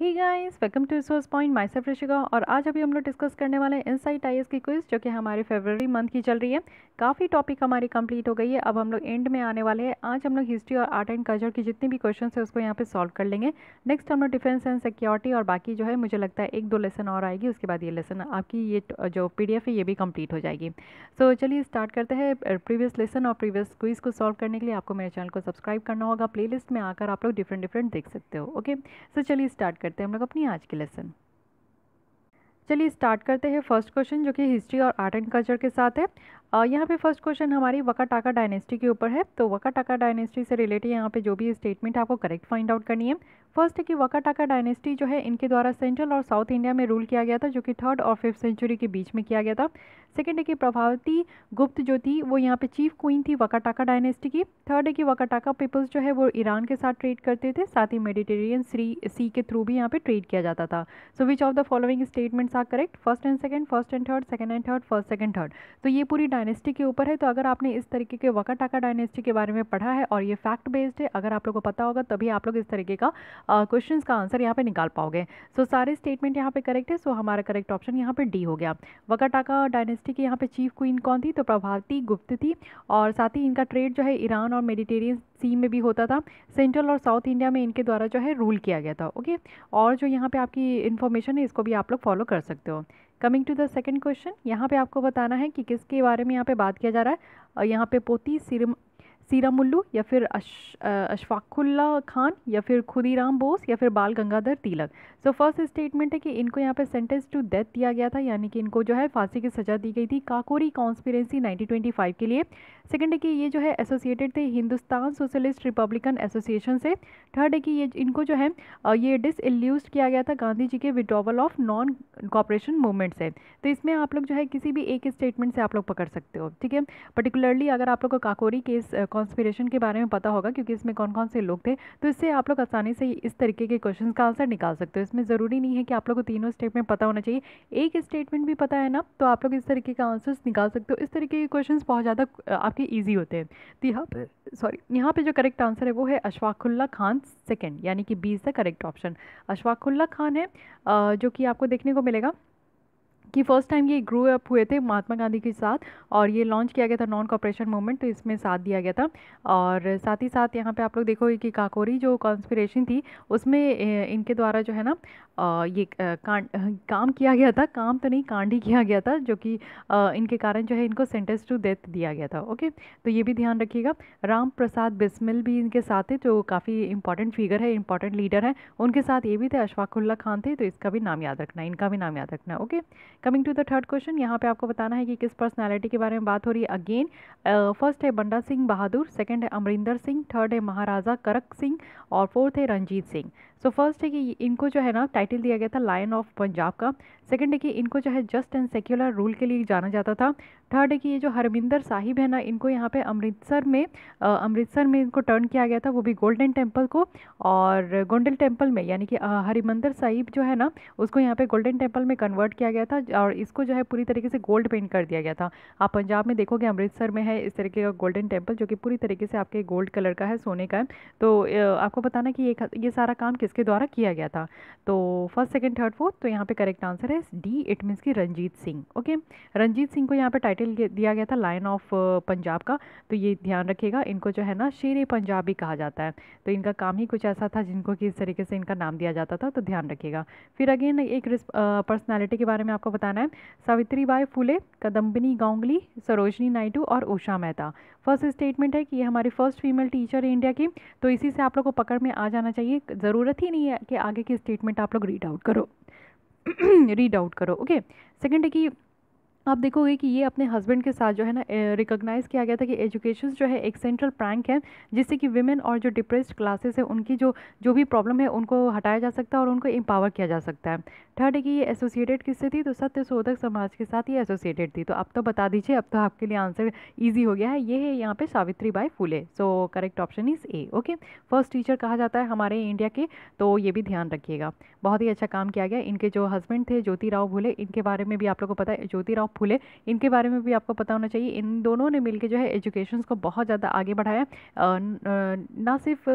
He guys welcome to resource point myself Rishika और आज अभी हम लोग डिस्कस करने वाले हैं इनसाइट आई की क्विज जो कि हमारे फेबररी मंथ की चल रही है काफ़ी टॉपिक हमारी कंप्लीट हो गई है अब हम लोग एंड में आने वाले हैं आज हम लोग हिस्ट्री और आर्ट एंड कल्चर की जितनी भी क्वेश्चन है उसको यहाँ पे सॉल्व कर लेंगे नेक्स्ट हम लोग डिफेंस एंड सिक्योरिटी और बाकी जो है मुझे लगता है एक दो लेसन और आएगी उसके बाद ये लेसन आपकी ये जो पी है ये भी कम्प्लीट हो जाएगी सो so, चलिए स्टार्ट करते हैं प्रीवियस लेसन और प्रीवियस क्विज को सॉल्व करने के लिए आपको मेरे चैनल को सब्सक्राइब करना होगा प्ले में आकर आप लोग डिफरेंट डिफरेंट देख सकते हो ओके सो चलिए स्टार्ट करते हैं हम लोग अपनी आज की लेसन चलिए स्टार्ट करते हैं फर्स्ट क्वेश्चन जो कि हिस्ट्री और आर्ट एंड कल्चर के साथ है यहाँ पे फर्स्ट क्वेश्चन हमारी वकाटाका डायनेस्टी के ऊपर है तो वकाटाका डायनेस्टी से रिलेटेड यहाँ पे जो भी स्टेटमेंट आपको करेक्ट फाइंड आउट करनी है फर्स्ट है कि वकाटाका डायनेस्टी जो है इनके द्वारा सेंट्रल और साउथ इंडिया में रूल किया गया था जो कि थर्ड और फिफ्थ सेंचुरी के बीच में किया गया था सेकेंड है कि प्रभावती गुप्त जो थी वो यहाँ पे चीफ क्वीन थी वकाटाका डायनेस्टी की थर्ड है कि वकाटाका पीपल्स जो है वो ईरान के साथ ट्रेड करते थे साथ ही मेडिटेरियन सी सी के थ्रू भी यहाँ पे ट्रेड किया जाता था so which of the following statements are correct first and second first and third second and third first second third तो ये पूरी डायनेस्टी के ऊपर है तो अगर आपने इस तरीके के वकाटाका डायनेस्टी के बारे में पढ़ा है और ये फैक्ट बेस्ड है अगर आप लोग को पता होगा तभी आप लोग इस तरीके का क्वेश्चन का आंसर यहाँ पर निकाल पाओगे सो so, सारे स्टेटमेंट यहाँ पर करेक्ट है सो so, हमारा करेक्ट ऑप्शन यहाँ पर डी हो गया वकाटाका डायनेस्टी की यहाँ पर चीफ क्वीन कौन थी तो प्रभावती गुप्त थी और साथ ही इनका ट्रेड जो है ईरान और मेडिटेरियन सी में भी होता था सेंट्रल और साउथ इंडिया में इनके द्वारा जो है रूल किया गया था ओके और जो यहाँ पे आपकी इन्फॉर्मेशन है इसको भी आप लोग फॉलो कर सकते हो coming to the second question यहाँ पे आपको बताना है कि किसके बारे में यहाँ पे बात किया जा रहा है यहाँ पे पोती सिरम सीरा मुल्लू या फिर अश अशफाकुल्ला खान या फिर खुदीराम बोस या फिर Bal Gangadhar Tilak so first statement है कि इनको यहाँ पर सेंटेंस टू डेथ दिया गया था यानी कि इनको जो है फांसी की सज़ा दी गई थी काकोरी कॉन्स्पिरेंसी 1925 के लिए सेकंड है कि ये जो है एसोसिएटेड थे हिंदुस्तान सोशलिस्ट रिपब्लिकन एसोसिएशन से थर्ड है कि ये इनको जो है ये डिसल्यूज किया गया था गांधी जी के withdrawal of non cooperation movement से तो इसमें आप लोग जो है किसी भी एक स्टेटमेंट से आप लोग पकड़ सकते हो ठीक है पर्टिकुलरली अगर आप लोग को काकोरी केस कॉन्स्पिरेशन के बारे में पता होगा क्योंकि इसमें कौन कौन से लोग थे तो इससे आप लोग आसानी से इस तरीके के क्वेश्चन का आंसर निकाल सकते हो इसमें ज़रूरी नहीं है कि आप लोग को तीनों स्टेटमेंट पता होना चाहिए एक स्टेटमेंट भी पता है ना तो आप लोग इस तरीके का आंसर्स निकाल सकते हो इस तरीके के क्वेश्चन बहुत ज़्यादा आपके ईजी होते हैं तो यहाँ पर सॉरी यहाँ पर जो करेक्ट आंसर है वो है अशफाकुल्ला खान सेकेंड यानी कि B is the correct option Ashfaqulla Khan है जो कि आपको देखने को मिलेगा कि फ़र्स्ट टाइम ये ग्रो अप हुए थे महात्मा गांधी के साथ और ये लॉन्च किया गया था नॉन कॉपरेशन मूवमेंट तो इसमें साथ दिया गया था और साथ ही साथ यहाँ पे आप लोग देखोगे कि काकोरी जो कॉन्स्परेशन थी उसमें इनके द्वारा जो है ना ये काम किया गया था काम तो नहीं कांड ही किया गया था जो कि इनके कारण जो है इनको सेंटेंस टू डेथ दिया गया था ओके तो ये भी ध्यान रखिएगा राम प्रसाद बिस्मिल भी इनके साथ थे जो काफ़ी इंपॉर्टेंट फिगर है इंपॉर्टेंट लीडर है उनके साथ ये भी थे अशफाकुल्ला खान थे तो इसका भी नाम याद रखना इनका भी नाम याद रखना okay coming to the third question यहाँ पे आपको बताना है कि किस पर्सनालिटी के बारे में बात हो रही है अगेन फर्स्ट uh, है बंडा सिंह बहादुर सेकंड है अमरिंदर सिंह थर्ड है महाराजा करक सिंह और फोर्थ है रंजीत सिंह सो फर्स्ट है कि इनको जो है ना टाइटल दिया गया था लायन ऑफ पंजाब का सेकंड है कि इनको जो है जस्ट एंड सेक्युलर रूल के लिए जाना जाता था थर्ड है कि ये जो हरमिंदर साहिब है ना इनको यहाँ पे अमृतसर में अमृतसर में इनको टर्न किया गया था वो भी गोल्डन टेम्पल को और गोंडल टेम्पल में यानी कि हरिमंदर साहिब जो है ना उसको यहाँ पे गोल्डन टेम्पल में कन्वर्ट किया गया था और इसको जो है पूरी तरीके से गोल्ड पेंट कर दिया गया था आप पंजाब में देखोगे अमृतसर में है इस तरीके का गोल्डन टेम्पल जो कि पूरी तरीके से आपके गोल्ड कलर का है सोने का है तो आपको बताना कि ये ये सारा काम किसके द्वारा किया गया था तो फर्स्ट सेकेंड थर्ड फोर्थ तो यहाँ पर करेक्ट आंसर है डी इट मीन्स की रंजीत सिंह ओके रंजीत सिंह को यहाँ पे टाइटल दिया गया था लाइन ऑफ पंजाब का तो ये ध्यान रखिएगा इनको जो है ना शेर पंजाब ही कहा जाता है तो इनका काम ही कुछ ऐसा था जिनको किस तरीके से इनका नाम दिया जाता था तो ध्यान रखिएगा फिर अगेन एक पर्सनैलिटी के बारे में आपको बताना है सावित्री बाई फूले कदम्बिनी गांगली सरोजनी नायडू और उषा मेहता फर्स्ट स्टेटमेंट है कि ये हमारी फर्स्ट फीमेल टीचर है इंडिया की तो इसी से आप लोग को पकड़ में आ जाना चाहिए ज़रूरत ही नहीं है कि आगे की स्टेटमेंट आप लोग रीड आउट करो रीड आउट करो ओके सेकेंड है कि आप देखोगे कि ये अपने हस्बैंड के साथ जो है ना रिकॉग्नाइज़ किया गया था कि एजुकेशन जो है एक सेंट्रल प्रैंक है जिससे कि वुमेन और जो डिप्रेस्ड क्लासेस है उनकी जो जो भी प्रॉब्लम है उनको हटाया जा सकता है और उनको एम्पावर किया जा सकता है थर्ड है कि ये एसोसिएटेड किससे थी तो सत्य शोधक समाज के साथ ये एसोसिएटेड थी तो अब तो बता दीजिए अब तो आपके लिए आंसर ईजी हो गया है ये है यहाँ पर Savitri Bai Phule so correct option is A okay first teacher कहा जाता है हमारे इंडिया के तो ये भी ध्यान रखिएगा बहुत ही अच्छा काम किया गया इनके जो हस्बैंड थे ज्योति राव भूले इनके बारे में भी आप लोग को पता है ज्योति राव फूले इनके बारे में भी आपको पता होना चाहिए इन दोनों ने मिलकर जो है एजुकेशन को बहुत ज़्यादा आगे बढ़ाया ना सिर्फ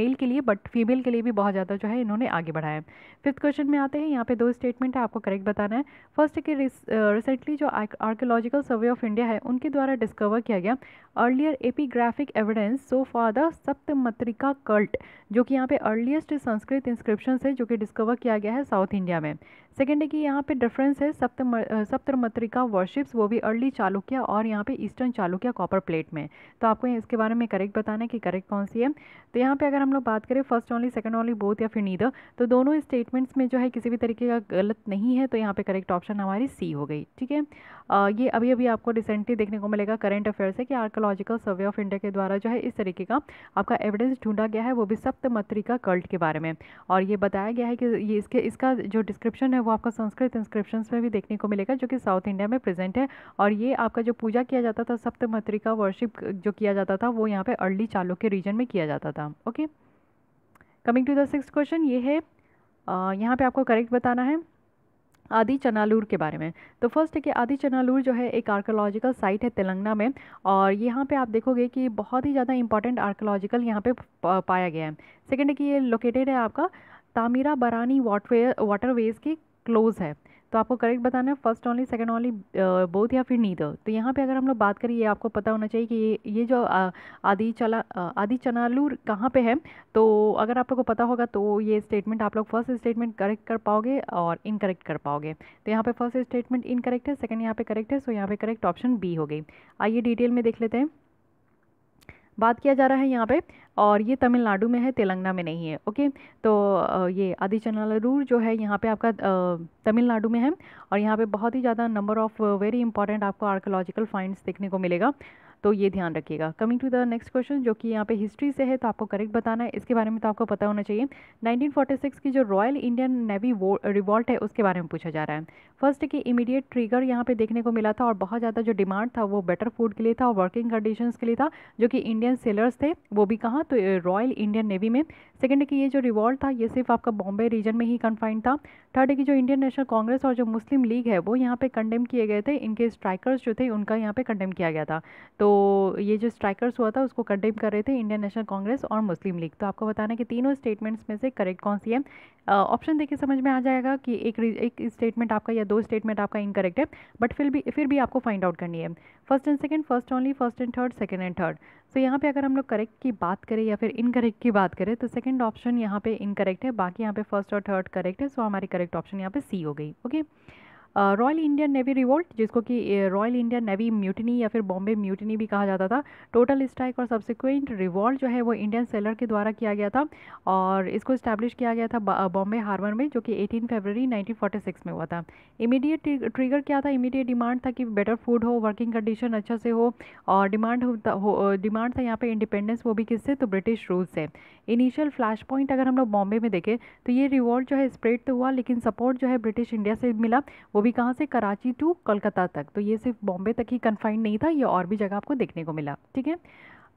मेल के लिए बट फीमेल के लिए भी बहुत ज़्यादा जो है इन्होंने आगे बढ़ाया फिफ्थ क्वेश्चन में आते हैं यहाँ पे दो स्टेटमेंट है आपको करेक्ट बताना है फर्स्ट है कि रिसेंटली जो आर्कोलॉजिकल सर्वे ऑफ इंडिया है उनके द्वारा डिस्कवर किया गया earlier epigraphic evidence so for the Saptamatrika cult जो कि यहाँ पे अर्लीस्ट संस्कृत इंस्क्रिप्शन है जो कि डिस्कवर किया गया है साउथ इंडिया में सेकेंड है कि यहाँ पे डिफरेंस है सप्त सप्तमत्रिका वर्शिप्स वो भी अर्ली चालुक्य और यहाँ पे ईस्टर्न चालुक्य कॉपर प्लेट में तो आपको इसके बारे में करेक्ट बताना है कि करेक्ट कौन सी है तो यहाँ पे अगर हम लोग बात करें first only second only both या फिर नीदर तो दोनों स्टेटमेंट्स में जो है किसी भी तरीके का गलत नहीं है तो यहाँ पर करेक्ट ऑप्शन हमारी सी हो गई ठीक है ये अभी अभी आपको रिसेंटली देखने को मिलेगा करेंट अफेयर्स है कि आर्कोलॉजिकल सर्वे ऑफ इंडिया के द्वारा जो है इस तरीके का आपका एविडेंस ढूंढा गया है वो भी सप्तमत्रिका कल्ट के बारे में और ये बताया गया है कि ये इसके इसका जो डिस्क्रिप्शन है है वो आपको संस्कृत इंस्क्रिप्शन में भी देखने को मिलेगा जो कि साउथ इंडिया में प्रेजेंट है और ये आपका जो पूजा किया जाता था सप्तमत्री का वर्शिप जो किया जाता था वो यहाँ पे अर्ली चालों के रीजन में किया जाता था okay coming to the six question ये है यहाँ पे आपको करेक्ट बताना है आदि चनालूर के बारे में तो फर्स्ट है कि आदि चनालूर जो है एक आर्कोलॉजिकल साइट है तेलंगाना में और यहाँ पे आप देखोगे कि बहुत ही ज़्यादा इंपॉर्टेंट आर्कोलॉजिकल यहाँ पे पाया गया है सेकेंड है कि ये लोकेटेड है आपका तामीरा बरानी वाटरवे वाटरवेज़ के क्लोज है तो आपको करेक्ट बताना है first only second only both या फिर नीदर तो यहाँ पे अगर हम लोग बात करें ये आपको पता होना चाहिए कि ये ये जो आदि चला आदि चनालूर कहाँ पे है तो अगर आप लोग को पता होगा तो ये स्टेटमेंट आप लोग फर्स्ट स्टेटमेंट करेक्ट कर पाओगे और इनकरेक्ट कर पाओगे तो यहाँ पे फर्स्ट स्टेटमेंट इनकरेक्ट है सेकेंड यहाँ पे करेक्ट है सो यहाँ पे करेक्ट ऑप्शन बी हो गई आइए डिटेल में देख लेते हैं बात किया जा रहा है यहाँ पे और ये तमिलनाडु में है तेलंगाना में नहीं है ओके तो ये आदि चनालूर जो है यहाँ पे आपका तमिलनाडु में है और यहाँ पे बहुत ही ज़्यादा नंबर ऑफ वेरी इंपॉर्टेंट आपको आर्कोलॉजिकल फाइंड्स देखने को मिलेगा तो ये ध्यान रखिएगा coming to the next question जो कि यहाँ पे हिस्ट्री से है तो आपको करेक्ट बताना है इसके बारे में तो आपको पता होना चाहिए 1946 की जो रॉयल इंडियन नेवी रिवॉल्ट है उसके बारे में पूछा जा रहा है फर्स्ट की इमीडिएट ट्रिगर यहाँ पे देखने को मिला था और बहुत ज़्यादा जो डिमांड था वो बेटर फूड के लिए था और वर्किंग कंडीशन के लिए था जो कि इंडियन सेलर्स थे वो भी कहाँ तो रॉयल इंडियन नेवी में सेकेंड की ये जो रिवॉल्ट था ये सिर्फ आपका बॉम्बे रीजन में ही कन्फाइंड था थर्ड की जो इंडियन नेशनल कांग्रेस और जो मुस्लिम लीग है वो यहाँ पर कंडेम किए गए थे इनके स्ट्राइकर्स जो थे उनका यहाँ पर कंडेम किया गया था तो ये जो स्ट्राइकर्स हुआ था उसको कंडेम कर रहे थे इंडियन नेशनल कांग्रेस और मुस्लिम लीग तो आपको बताना कि तीनों स्टेटमेंट्स में से करेक्ट कौन सी है ऑप्शन देखिए समझ में आ जाएगा कि एक एक स्टेटमेंट आपका या दो स्टेटमेंट आपका इनकरेक्ट है बट फिर भी फिर भी आपको फाइंड आउट करनी है first and second first only first and third second and third so यहाँ पे अगर हम लोग करेक्ट की बात करें या फिर इनकरेक्ट की बात करें तो सेकेंड ऑप्शन यहाँ पे इनकरेक्ट है बाकी यहाँ पे फर्स्ट और थर्ड करेक्ट है सो हमारी करेक्ट ऑप्शन यहाँ पे सी हो गई okay okay? Royal Indian navy revolt जिसको कि रॉयल इंडियन नेवी म्यूटनी या फिर बॉम्बे म्यूटनी भी कहा जाता था टोटल स्ट्राइक और सब्सिक्वेंट रिवॉल्ट जो है वो इंडियन सेलर के द्वारा किया गया था और इसको इस्टेब्लिश किया गया था बॉम्बे हार्बर में जो कि एटीन फरवरी 1946 में हुआ था इमीडिएट ट्रिगर क्या था इमीडिएट डिमांड था कि बेटर फूड हो वर्किंग कंडीशन अच्छा से हो और डिमांड हो डिमांड था यहाँ पर इंडिपेंडेंस वो भी किससे तो ब्रिटिश रूल से इनिशियल फ्लैश पॉइंट अगर हम लोग बॉम्बे में देखें तो ये रिवॉल्ट जो है स्प्रेड तो हुआ लेकिन सपोर्ट जो है ब्रिटिश इंडिया से मिला वो भी कहाँ से कराची टू कोलकाता तक तो ये सिर्फ बॉम्बे तक ही कन्फाइंड नहीं था ये और भी जगह आपको देखने को मिला ठीक है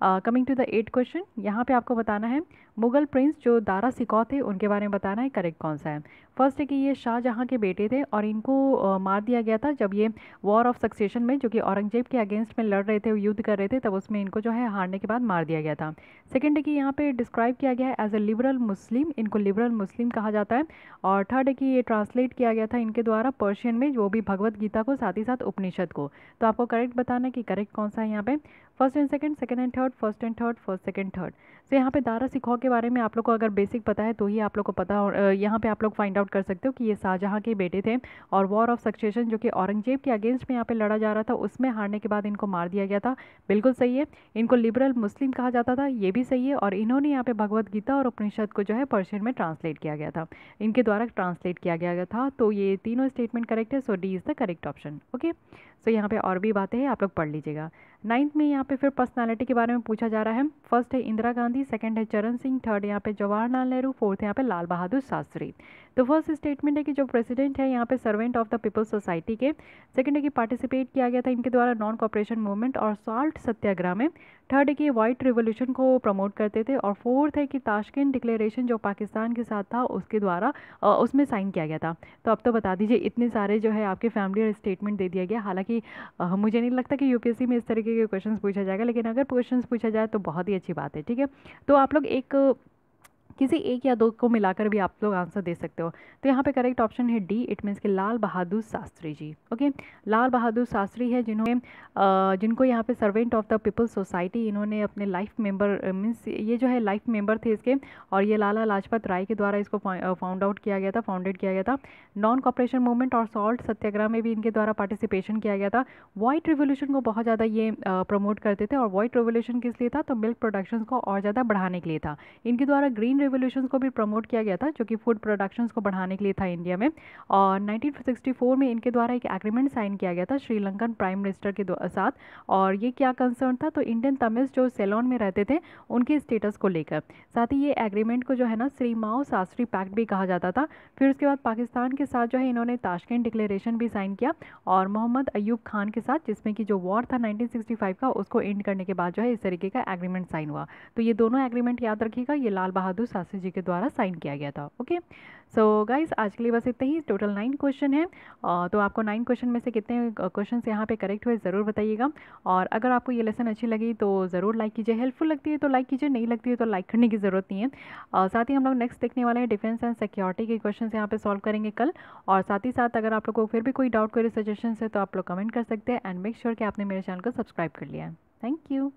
coming to the eight question यहाँ पे आपको बताना है मुगल प्रिंस जो दारा सिकौ थे उनके बारे में बताना है करेक्ट कौन सा है फर्स्ट है कि ये शाहजहाँ के बेटे थे और इनको मार दिया गया था जब ये वॉर ऑफ सक्सेशन में जो कि औरंगजेब के अगेंस्ट में लड़ रहे थे युद्ध कर रहे थे तब उसमें इनको जो है हारने के बाद मार दिया गया था सेकेंड है कि यहाँ पे डिस्क्राइब किया गया है एज ए लिबरल मुस्लिम इनको लिबरल मुस्लिम कहा जाता है और थर्ड है कि ये ट्रांसलेट किया गया था इनके द्वारा पर्शियन में वो भी भगवदगीता गीता को साथ ही साथ उपनिषद को तो आपको करेक्ट बताना है कि करेक्ट कौन सा है यहाँ पर first and second second and third first and third first second third so यहाँ पे दारा सिखाओ के बारे में आप लोग को अगर बेसिक पता है तो ही आप लोग को पता यहाँ पे आप लोग फाइंड आउट कर सकते हो कि ये शाहजहाँ के बेटे थे और वॉर ऑफ सक्सेशन जो कि औरंगजेब के अगेंस्ट में यहाँ पे लड़ा जा रहा था उसमें हारने के बाद इनको मार दिया गया था बिल्कुल सही है इनको लिबरल मुस्लिम कहा जाता था ये भी सही है और इन्होंने यहाँ पे भगवद गीता और उपनिषद को जो है पर्शियन में ट्रांसलेट किया गया था इनके द्वारा ट्रांसलेट किया गया था तो ये तीनों स्टेटमेंट करेक्ट है so D is the correct option okay so यहाँ पर और भी बातें हैं आप लोग पढ़ लीजिएगा नाइन्थ में यहाँ पे फिर पर्सनालिटी के बारे में पूछा जा रहा है फर्स्ट है इंदिरा गांधी सेकंड है चरण सिंह थर्ड यहाँ पे जवाहरलाल नेहरू फोर्थ यहाँ पे लाल बहादुर शास्त्री तो फर्स्ट स्टेटमेंट है कि जो प्रेसिडेंट है यहाँ पे servant of the people's society के सेकेंड है कि पार्टिसिपेट किया गया था इनके द्वारा नॉन कॉपरेशन मूवमेंट और साल्ट सत्याग्रह में थर्ड है कि वाइट रिवोल्यूशन को प्रमोट करते थे और फोर्थ है कि ताशकिन डिक्लेरेशन जो पाकिस्तान के साथ था उसके द्वारा उसमें साइन किया गया था तो अब तो बता दीजिए इतने सारे जो है आपके फैमिली स्टेटमेंट दे दिया गया हालांकि मुझे नहीं लगता कि यूपीएससी में इस तरीके के क्वेश्चन पूछा जाएगा लेकिन अगर क्वेश्चन पूछा जाए तो बहुत ही अच्छी बात है ठीक है तो आप लोग एक किसी एक या दो को मिलाकर भी आप लोग आंसर दे सकते हो तो यहाँ पे करेक्ट ऑप्शन है डी इट मीन्स के लाल बहादुर शास्त्री जी ओके लाल बहादुर शास्त्री है जिन्होंने जिनको यहाँ पे servant of the people society इन्होंने अपने लाइफ मेंबर मीन्स ये जो है लाइफ मेंबर थे इसके और ये लाला लाजपत राय के द्वारा इसको फाउंड आउट किया गया था फाउंडेड किया गया था नॉन कॉपरेशन मूवमेंट और सॉल्ट सत्याग्रह में भी इनके द्वारा पार्टिसिपेशन किया गया था वाइट रिवोल्यूशन को बहुत ज़्यादा ये प्रमोट करते थे और वाइट रिवोल्यूशन किस लिए था तो मिल्क प्रोडक्शन को और ज़्यादा बढ़ाने के लिए था इनके द्वारा ग्रीन रेवोल्यूशन को भी प्रमोट किया गया था जो कि फूड प्रोडक्शंस को बढ़ाने के लिए था इंडिया में और 1964 में इनके द्वारा एक एग्रीमेंट साइन किया गया था श्रीलंकन प्राइम मिनिस्टर के साथ और ये क्या कंसर्न था तो इंडियन तमिल्स जो सेलोन में रहते थे उनके स्टेटस को लेकर साथ ही ये एग्रीमेंट को जो है ना श्री माओ शास्त्री पैक्ट भी कहा जाता था फिर उसके बाद पाकिस्तान के साथ जो है इन्होंने ताशकेंट डिक्लेरेशन भी साइन किया और मोहम्मद अयूब खान के साथ जिसमें कि जो वॉर था नाइनटीन का उसको एंड करने के बाद जो है इस तरीके का एग्रीमेंट साइन हुआ तो ये दोनों एग्रीमेंट याद रखिएगा ये लाल बहादुर शास्त्री जी के द्वारा साइन किया गया था ओके सो गाइज आज के लिए बस इतने ही टोटल नाइन क्वेश्चन है तो आपको नाइन क्वेश्चन में से कितने क्वेश्चन यहाँ पे करेक्ट हुए ज़रूर बताइएगा और अगर आपको ये लेसन अच्छी लगी तो ज़रूर लाइक कीजिए हेल्पफुल लगती है तो लाइक कीजिए नहीं लगती है तो लाइक करने की ज़रूरत नहीं है और साथ ही हम लोग नेक्स्ट देखने वाले हैं डिफेंस एंड सिक्योरिटी के क्वेश्चन यहाँ पर सॉल्व करेंगे कल और साथ ही साथ अगर आप लोग को फिर भी कोई डाउट कोई सजेशन है तो आप लोग कमेंट कर सकते हैं एंड मेक श्योर कि आपने मेरे चैनल को सब्सक्राइब कर लिया है थैंक यू